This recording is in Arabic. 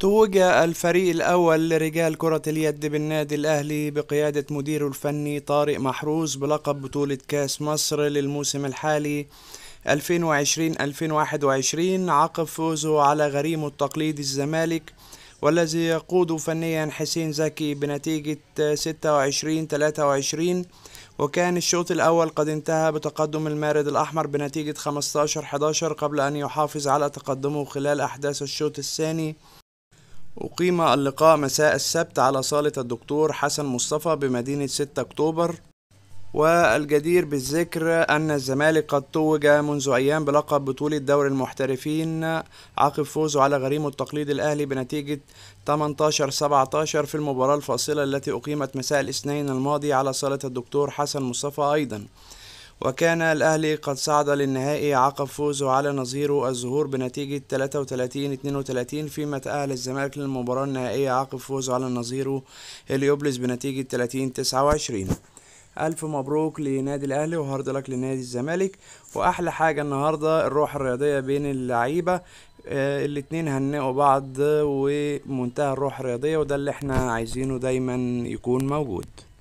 توج الفريق الأول لرجال كرة اليد بالنادي الأهلي بقيادة مديره الفني طارق محروس بلقب بطولة كاس مصر للموسم الحالي 2020-2021 عقب فوزه على غريمه التقليدي الزمالك والذي يقود فنيا حسين زكي بنتيجة 26-23 وكان الشوط الأول قد انتهى بتقدم المارد الأحمر بنتيجة 15-11 قبل أن يحافظ على تقدمه خلال أحداث الشوط الثاني أقيم اللقاء مساء السبت على صالة الدكتور حسن مصطفى بمدينة 6 أكتوبر والجدير بالذكر أن الزمالك قد توج منذ أيام بلقب بطولة دوري المحترفين عقب فوزه على غريمه التقليد الأهلي بنتيجة 18 17 في المباراة الفاصلة التي أقيمت مساء الاثنين الماضي على صالة الدكتور حسن مصطفى أيضا وكان الأهلي قد صعد للنهائي عقب فوزه على نظيره الزهور بنتيجة 33-32 فيما تأهل الزمالك للمباراة النهائية عقب فوزه على نظيره هليوبلس بنتيجة 30-29 ألف مبروك لنادي الأهلي وهارد لك لنادي الزمالك وأحلى حاجة النهاردة الروح الرياضية بين اللعيبة آه، الاتنين هنقوا بعض ومنتهى الروح الرياضية وده اللي احنا عايزينه دايما يكون موجود